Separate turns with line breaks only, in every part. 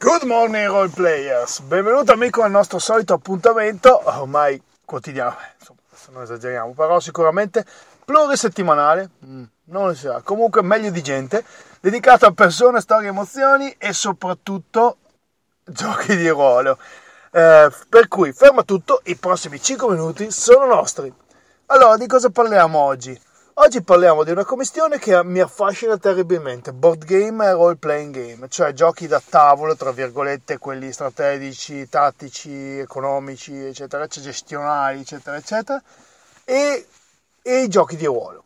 Good morning role players, benvenuto amico al nostro solito appuntamento ormai quotidiano, eh, insomma non esageriamo, però sicuramente plurisettimanale, mm, non lo so, comunque meglio di gente, dedicato a persone, storie, emozioni e soprattutto giochi di ruolo. Eh, per cui ferma tutto, i prossimi 5 minuti sono nostri. Allora, di cosa parliamo oggi? Oggi parliamo di una commissione che mi affascina terribilmente, board game e role playing game, cioè giochi da tavolo, tra virgolette, quelli strategici, tattici, economici, eccetera, cioè gestionali, eccetera, eccetera, e, e i giochi di ruolo.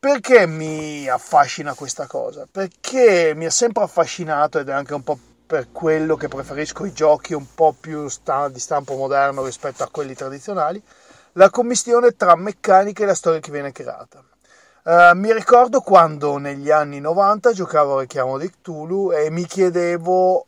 Perché mi affascina questa cosa? Perché mi ha sempre affascinato ed è anche un po' per quello che preferisco i giochi un po' più sta- di stampo moderno rispetto a quelli tradizionali, la commissione tra meccanica e la storia che viene creata eh, mi ricordo quando negli anni 90 giocavo a Richiamo di Cthulhu e mi chiedevo uh,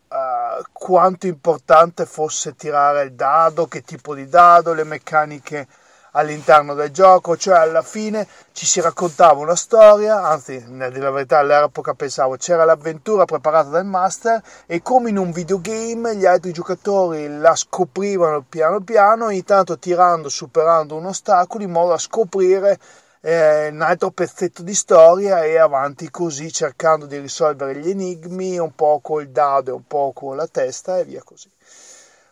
quanto importante fosse tirare il dado, che tipo di dado, le meccaniche all'interno del gioco, cioè alla fine ci si raccontava una storia, anzi, nella verità, all'epoca pensavo c'era l'avventura preparata dal master e come in un videogame gli altri giocatori la scoprivano piano piano, ogni tanto tirando, superando un ostacolo in modo da scoprire eh, un altro pezzetto di storia e avanti così cercando di risolvere gli enigmi un po' col dado e un po' con la testa e via così.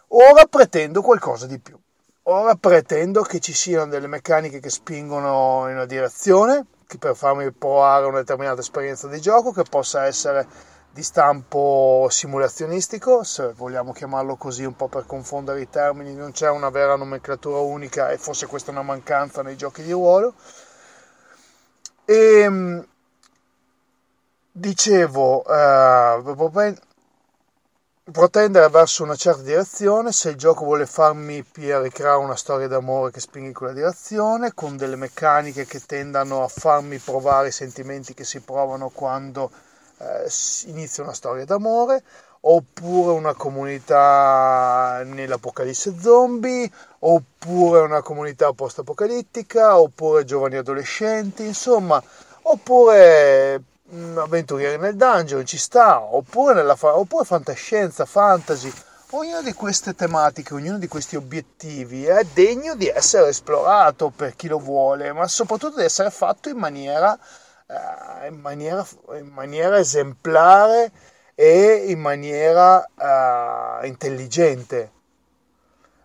Ora pretendo qualcosa di più. Ora pretendo che ci siano delle meccaniche che spingono in una direzione, per farmi provare una determinata esperienza di gioco che possa essere di stampo simulazionistico, se vogliamo chiamarlo così un po' per confondere i termini, non c'è una vera nomenclatura unica e forse questa è una mancanza nei giochi di ruolo. E ehm, dicevo, eh, può verso una certa direzione se il gioco vuole farmi ricreare una storia d'amore che spinga in quella direzione, con delle meccaniche che tendano a farmi provare i sentimenti che si provano quando eh, inizia una storia d'amore oppure una comunità nell'apocalisse zombie, oppure una comunità post-apocalittica, oppure giovani adolescenti, insomma, oppure mm, avventurieri nel dungeon, ci sta, oppure, nella fa- oppure fantascienza, fantasy. Ognuna di queste tematiche, ognuno di questi obiettivi è degno di essere esplorato per chi lo vuole, ma soprattutto di essere fatto in maniera, eh, in maniera, in maniera esemplare e in maniera uh, intelligente.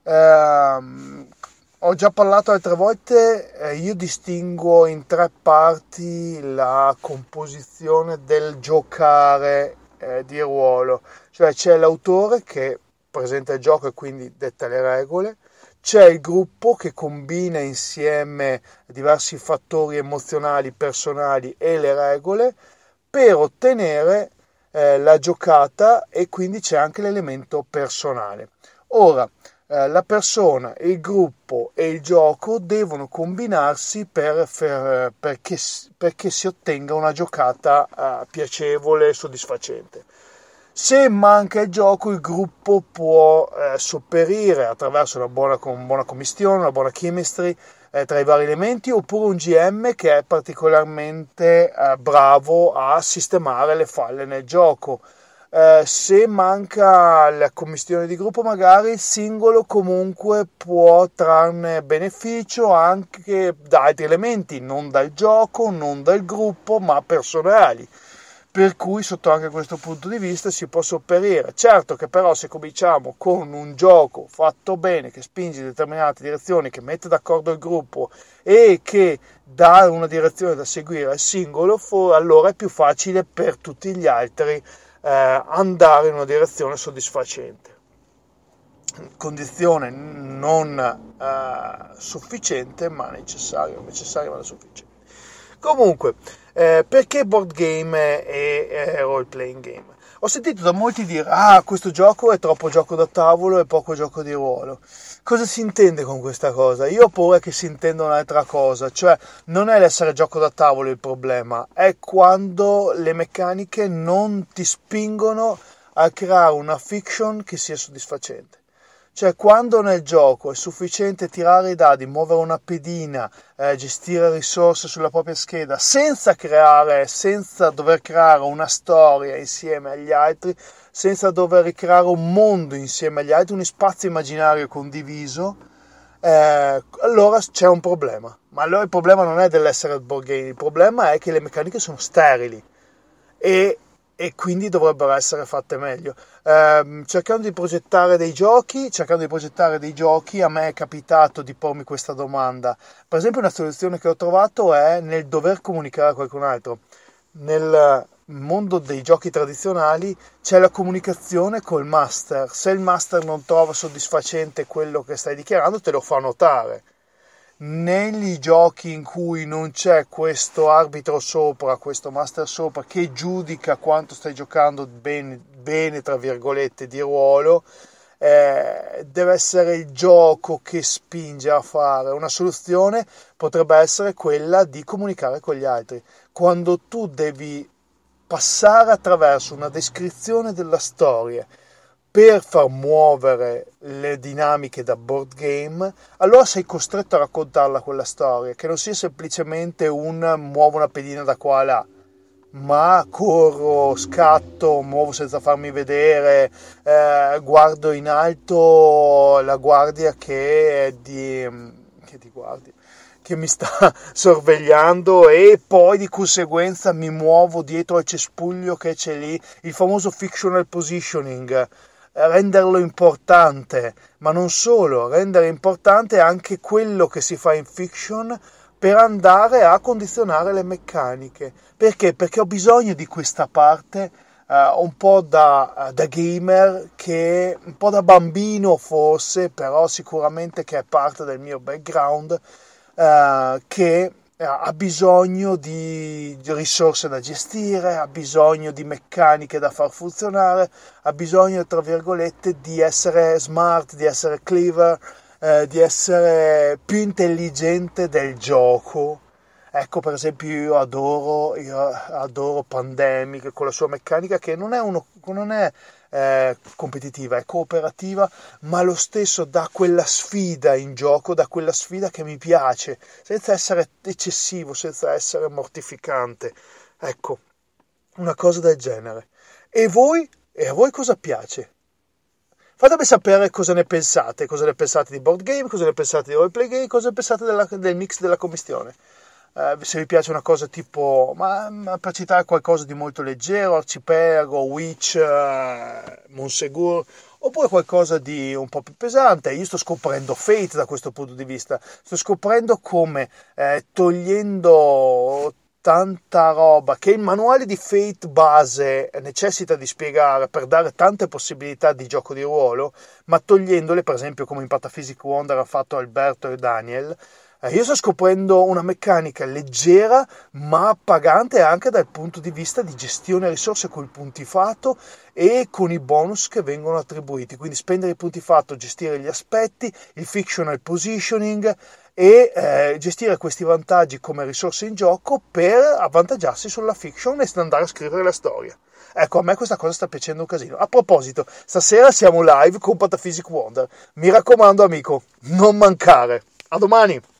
Uh, ho già parlato altre volte, eh, io distingo in tre parti la composizione del giocare eh, di ruolo, cioè c'è l'autore che presenta il gioco e quindi detta le regole, c'è il gruppo che combina insieme diversi fattori emozionali, personali e le regole per ottenere eh, la giocata e quindi c'è anche l'elemento personale. Ora, eh, la persona, il gruppo e il gioco devono combinarsi per, per, perché, perché, si ottenga una giocata eh, piacevole e soddisfacente. Se manca il gioco, il gruppo può eh, sopperire attraverso una buona, una buona commistione, una buona chemistry, eh, tra i vari elementi oppure un GM che è particolarmente eh, bravo a sistemare le falle nel gioco. Eh, se manca la commissione di gruppo, magari il singolo comunque può trarne beneficio anche da altri elementi, non dal gioco, non dal gruppo, ma personali per cui sotto anche questo punto di vista si può sopperire. Certo che però se cominciamo con un gioco fatto bene, che spinge in determinate direzioni, che mette d'accordo il gruppo e che dà una direzione da seguire al singolo, allora è più facile per tutti gli altri eh, andare in una direzione soddisfacente. Condizione non eh, sufficiente ma necessaria, necessaria ma sufficiente. Comunque, eh, perché board game e eh, role playing game? Ho sentito da molti dire, ah, questo gioco è troppo gioco da tavolo e poco gioco di ruolo. Cosa si intende con questa cosa? Io ho paura che si intenda un'altra cosa, cioè non è l'essere gioco da tavolo il problema, è quando le meccaniche non ti spingono a creare una fiction che sia soddisfacente. Cioè, quando nel gioco è sufficiente tirare i dadi, muovere una pedina, eh, gestire risorse sulla propria scheda senza creare, senza dover creare una storia insieme agli altri, senza dover ricreare un mondo insieme agli altri, uno spazio immaginario condiviso, eh, allora c'è un problema. Ma allora il problema non è dell'essere board game, il problema è che le meccaniche sono sterili e e quindi dovrebbero essere fatte meglio. Eh, cercando di progettare dei giochi, cercando di progettare dei giochi, a me è capitato di pormi questa domanda. Per esempio, una soluzione che ho trovato è nel dover comunicare a qualcun altro. Nel mondo dei giochi tradizionali c'è la comunicazione col master. Se il master non trova soddisfacente quello che stai dichiarando, te lo fa notare negli giochi in cui non c'è questo arbitro sopra, questo master sopra che giudica quanto stai giocando bene, bene tra virgolette di ruolo, eh, deve essere il gioco che spinge a fare. Una soluzione potrebbe essere quella di comunicare con gli altri. Quando tu devi passare attraverso una descrizione della storia per far muovere le dinamiche da board game, allora sei costretto a raccontarla quella storia, che non sia semplicemente un muovo una pedina da qua a là, ma corro, scatto, muovo senza farmi vedere, eh, guardo in alto la guardia che è di... che ti guardi? che mi sta sorvegliando e poi di conseguenza mi muovo dietro al cespuglio che c'è lì, il famoso fictional positioning eh, renderlo importante, ma non solo, rendere importante anche quello che si fa in fiction per andare a condizionare le meccaniche. Perché? Perché ho bisogno di questa parte Uh, un po' da, da, gamer, che un po' da bambino forse, però sicuramente che è parte del mio background, uh, che eh, ha bisogno di risorse da gestire, ha bisogno di meccaniche da far funzionare, ha bisogno, tra virgolette, di essere smart, di essere clever, eh, di essere più intelligente del gioco. Ecco, per esempio, io adoro, io adoro Pandemic con la sua meccanica che non è, uno, non è competitiva, è cooperativa, ma lo stesso da quella sfida in gioco, da quella sfida che mi piace, senza essere eccessivo, senza essere mortificante. Ecco, una cosa del genere. E voi? E a voi cosa piace? Fatemi sapere cosa ne pensate, cosa ne pensate di board game, cosa ne pensate di roleplay game, cosa ne pensate della, del mix della commissione eh, se vi piace una cosa tipo, ma, ma, per citare qualcosa di molto leggero, Arcipergo, Witch, eh, Monsegur, oppure qualcosa di un po' più pesante. Io sto scoprendo Fate da questo punto di vista, sto scoprendo come eh, togliendo tanta roba che il manuale di Fate base necessita di spiegare per dare tante possibilità di gioco di ruolo, ma togliendole, per esempio come in Pataphysic Wonder ha fatto Alberto e Daniel, eh, io sto scoprendo una meccanica leggera ma appagante anche dal punto di vista di gestione risorse con i punti fatto e con i bonus che vengono attribuiti. Quindi spendere i punti fatto, gestire gli aspetti, il fictional positioning e eh, gestire questi vantaggi come risorse in gioco per avvantaggiarsi sulla fiction e andare a scrivere la storia. Ecco, a me questa cosa sta piacendo un casino. A proposito, stasera siamo live con Pataphysic Wonder. Mi raccomando, amico, non mancare. A domani!